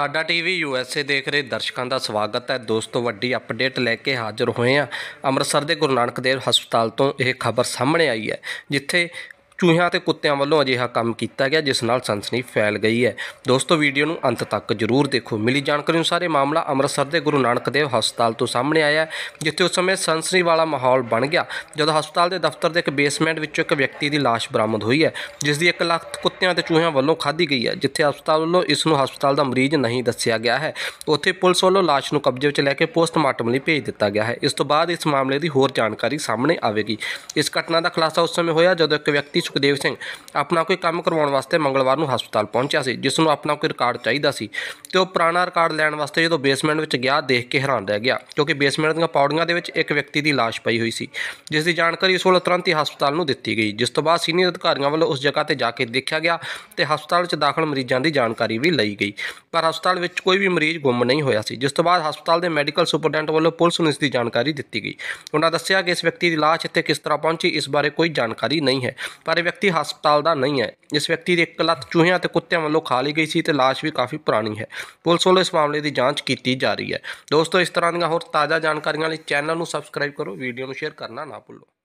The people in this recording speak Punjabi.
ਸਾਡਾ ਟੀਵੀ ਯੂਐਸਏ ਦੇਖ ਰਹੇ ਦਰਸ਼ਕਾਂ ਦਾ ਸਵਾਗਤ ਹੈ ਦੋਸਤੋ ਵੱਡੀ ਅਪਡੇਟ ਲੈ ਕੇ ਹਾਜ਼ਰ ਹੋਏ ਆ ਅੰਮ੍ਰਿਤਸਰ ਦੇ ਗੁਰੂ ਨਾਨਕ ਦੇਵ ਹਸਪਤਾਲ ਤੋਂ ਇਹ ਖਬਰ ਸਾਹਮਣੇ ਆਈ ਹੈ ਜਿੱਥੇ ਚੂਹਿਆਂ ਤੇ ਕੁੱਤਿਆਂ ਵੱਲੋਂ ਅਜਿਹਾ ਕੰਮ ਕੀਤਾ ਗਿਆ ਜਿਸ ਨਾਲ ਸਨਸਨੀ ਫੈਲ ਗਈ ਹੈ ਦੋਸਤੋ ਵੀਡੀਓ ਨੂੰ ਅੰਤ ਤੱਕ ਜ਼ਰੂਰ ਦੇਖੋ ਮਿਲੀ ਜਾਣਕਾਰੀ ਅਨੁਸਾਰ ਇਹ ਮਾਮਲਾ ਅੰਮ੍ਰਿਤਸਰ ਦੇ ਗੁਰੂ ਨਾਨਕ ਦੇਵ ਹਸਪਤਾਲ ਤੋਂ ਸਾਹਮਣੇ ਆਇਆ ਜਿੱਥੇ ਉਸ ਸਮੇਂ ਸਨਸਨੀ ਵਾਲਾ ਮਾਹੌਲ ਬਣ ਗਿਆ ਜਦੋਂ ਹਸਪਤਾਲ ਦੇ ਦਫ਼ਤਰ ਦੇ ਇੱਕ ਬੇਸਮੈਂਟ ਵਿੱਚੋਂ ਇੱਕ ਵਿਅਕਤੀ ਦੀ ਲਾਸ਼ ਬਰਾਮਦ ਹੋਈ ਹੈ ਜਿਸ ਦੀ ਇੱਕ ਲੱਖ ਕੁੱਤਿਆਂ ਤੇ ਚੂਹਿਆਂ ਵੱਲੋਂ ਖਾਧੀ ਗਈ ਹੈ ਜਿੱਥੇ ਹਸਪਤਾਲ ਵੱਲੋਂ ਇਸ ਨੂੰ ਹਸਪਤਾਲ ਦਾ ਮਰੀਜ਼ ਨਹੀਂ ਦੱਸਿਆ ਗਿਆ ਹੈ ਉੱਥੇ ਪੁਲਿਸ ਵੱਲੋਂ ਲਾਸ਼ ਨੂੰ ਕਬਜ਼ੇ ਵਿੱਚ ਲੈ ਕੇ ਪੋਸਟਮਾਰਟਮ ਲਈ ਭੇਜ ਦਿੱਤਾ ਗਿਆ ਹੈ ਇਸ ਤੋਂ ਬਾਅਦ ਇਸ ਮਾਮਲੇ ਦੀ ਹੋਰ ਜਾਣਕਾਰੀ ਸਾਹਮਣੇ ਆਵੇਗੀ ਇਸ ਘਟਨਾ ਦਾ ਖੁਲਾਸਾ ਉਸ ਸਮੇਂ ਹੋਇਆ ਜਦੋਂ ਇੱਕ ਵਿਅਕਤੀ ਸੁਖਦੇਵ ਸਿੰਘ ਆਪਣਾ ਕੋਈ ਕੰਮ ਕਰਵਾਉਣ ਵਾਸਤੇ ਮੰਗਲਵਾਰ ਨੂੰ ਹਸਪਤਾਲ ਪਹੁੰਚਿਆ ਸੀ ਜਿਸ ਨੂੰ ਆਪਣਾ ਕੋਈ ਰਿਕਾਰਡ ਚਾਹੀਦਾ ਸੀ ਤੇ ਉਹ ਪੁਰਾਣਾ ਰਿਕਾਰਡ ਲੈਣ ਵਾਸਤੇ ਜਦੋਂ ਬੇਸਮੈਂਟ ਵਿੱਚ ਗਿਆ ਦੇਖ ਕੇ ਹੈਰਾਨ ਰਹਿ ਗਿਆ ਕਿਉਂਕਿ ਬੇਸਮੈਂਟ ਦੀਆਂ ਪੌੜੀਆਂ ਦੇ ਵਿੱਚ ਇੱਕ ਵਿਅਕਤੀ ਦੀ ਲਾਸ਼ ਪਈ ਹੋਈ ਸੀ ਜਿਸ ਦੀ ਜਾਣਕਾਰੀ ਉਸ ਵੇਲੇ ਤੁਰੰਤ ਹੀ ਹਸਪਤਾਲ ਨੂੰ ਦਿੱਤੀ ਗਈ ਜਿਸ ਤੋਂ ਬਾਅਦ ਸੀਨੀਅਰ ਅਧਿਕਾਰੀਆਂ ਵੱਲੋਂ ਉਸ ਜਗ੍ਹਾ ਤੇ ਜਾ ਕੇ ਦੇਖਿਆ ਗਿਆ ਤੇ ਹਸਪਤਾਲ ਵਿੱਚ ਦਾਖਲ ਮਰੀਜ਼ਾਂ ਦੀ ਜਾਣਕਾਰੀ ਵੀ ਲਈ ਗਈ ਪਰ ਹਸਪਤਾਲ ਵਿੱਚ ਕੋਈ ਵੀ ਮਰੀਜ਼ ਗੁੰਮ ਨਹੀਂ ਹੋਇਆ ਸੀ ਜਿਸ ਤੋਂ ਬਾਅਦ ਹਸਪਤਾਲ ਦੇ ਮੈਡੀਕਲ ਸੁਪਰਡੈਂਟ ਵੱਲੋਂ ਪੁਲਿਸ ਨੂੰ ਇਸ ਦੀ ਜਾਣਕਾਰੀ ਦਿੱਤੀ ਗਈ ਉਹਨਾਂ ਦੱਸਿਆ ਕਿ ਇਸ ਵਿਅਕਤੀ ਦੀ ਲਾਸ਼ ਇੱਥੇ ਕਿਸ ਤਰ੍ਹਾਂ ਪਹੁੰਚੀ ਇਸ ਬਾਰੇ ਕੋਈ ਜਾਣਕਾਰੀ ਨਹੀਂ ਹੈ ਪਰ ਇਹ ਵਿਅਕਤੀ ਹਸਪਤਾਲ ਦਾ ਨਹੀਂ ਹੈ ਇਸ ਵਿਅਕਤੀ ਦੀ ਇੱਕ ਲੱਤ ਚੂਹਿਆਂ ਤੇ ਕੁੱਤਿਆਂ ਵੱਲੋਂ ਖਾ ਲਈ ਗਈ ਸੀ ਤੇ ਲਾਸ਼ ਵੀ ਕਾਫੀ ਪੁਰਾਣੀ ਹੈ ਪੁਲਿਸ ਵੱਲੋਂ ਇਸ ਮਾਮਲੇ ਦੀ ਜਾਂਚ ਕੀਤੀ ਜਾ ਰਹੀ ਹੈ ਦੋਸਤੋ ਇਸ ਤਰ੍ਹਾਂ ਦੀਆਂ ਹੋਰ ਤਾਜ਼ਾ ਜਾਣਕਾਰੀਆਂ ਲਈ ਚੈਨਲ ਨੂੰ ਸਬਸਕ੍ਰਾਈਬ ਕਰੋ ਵੀਡੀਓ ਨੂੰ ਸ਼ੇਅਰ ਕਰਨਾ ਨਾ ਭੁੱਲੋ